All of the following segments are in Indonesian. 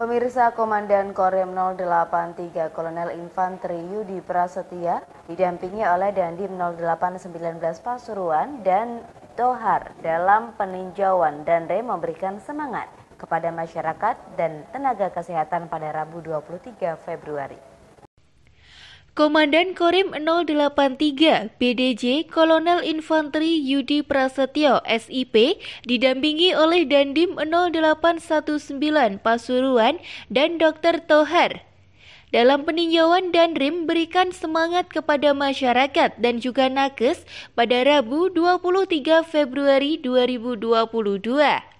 Pemirsa Komandan Korem 083 Kolonel Infanteri Yudi Prasetya didampingi oleh Dandim 0819 Pasuruan dan Tohar dalam peninjauan dan re memberikan semangat kepada masyarakat dan tenaga kesehatan pada Rabu 23 Februari. Komandan Korim 083 BDJ Kolonel Infanteri Yudi Prasetyo SIP didampingi oleh Dandim 0819 Pasuruan dan Dr. Tohar. Dalam peninjauan Danrim berikan semangat kepada masyarakat dan juga nakes pada Rabu 23 Februari 2022.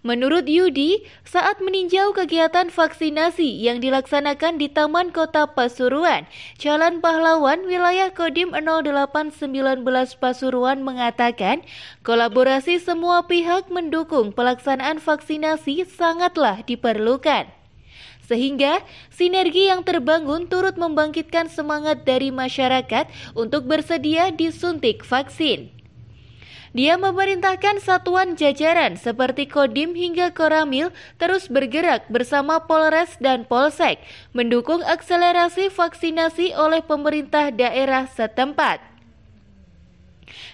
Menurut Yudi, saat meninjau kegiatan vaksinasi yang dilaksanakan di Taman Kota Pasuruan, Jalan Pahlawan Wilayah Kodim 0819 Pasuruan mengatakan, kolaborasi semua pihak mendukung pelaksanaan vaksinasi sangatlah diperlukan sehingga sinergi yang terbangun turut membangkitkan semangat dari masyarakat untuk bersedia disuntik vaksin. Dia memerintahkan satuan jajaran seperti Kodim hingga Koramil terus bergerak bersama Polres dan Polsek mendukung akselerasi vaksinasi oleh pemerintah daerah setempat.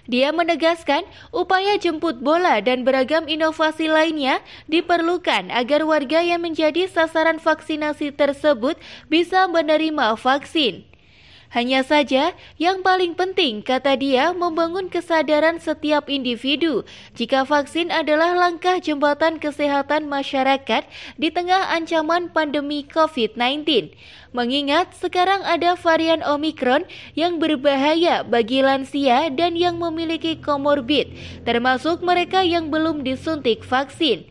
Dia menegaskan upaya jemput bola dan beragam inovasi lainnya diperlukan agar warga yang menjadi sasaran vaksinasi tersebut bisa menerima vaksin. Hanya saja, yang paling penting, kata dia, membangun kesadaran setiap individu jika vaksin adalah langkah jembatan kesehatan masyarakat di tengah ancaman pandemi COVID-19. Mengingat sekarang ada varian Omicron yang berbahaya bagi lansia dan yang memiliki komorbid, termasuk mereka yang belum disuntik vaksin.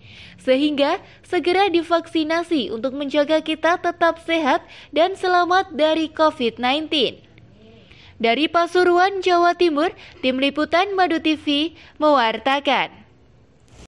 Sehingga segera divaksinasi untuk menjaga kita tetap sehat dan selamat dari COVID-19. Dari Pasuruan, Jawa Timur, Tim Liputan Madu TV mewartakan.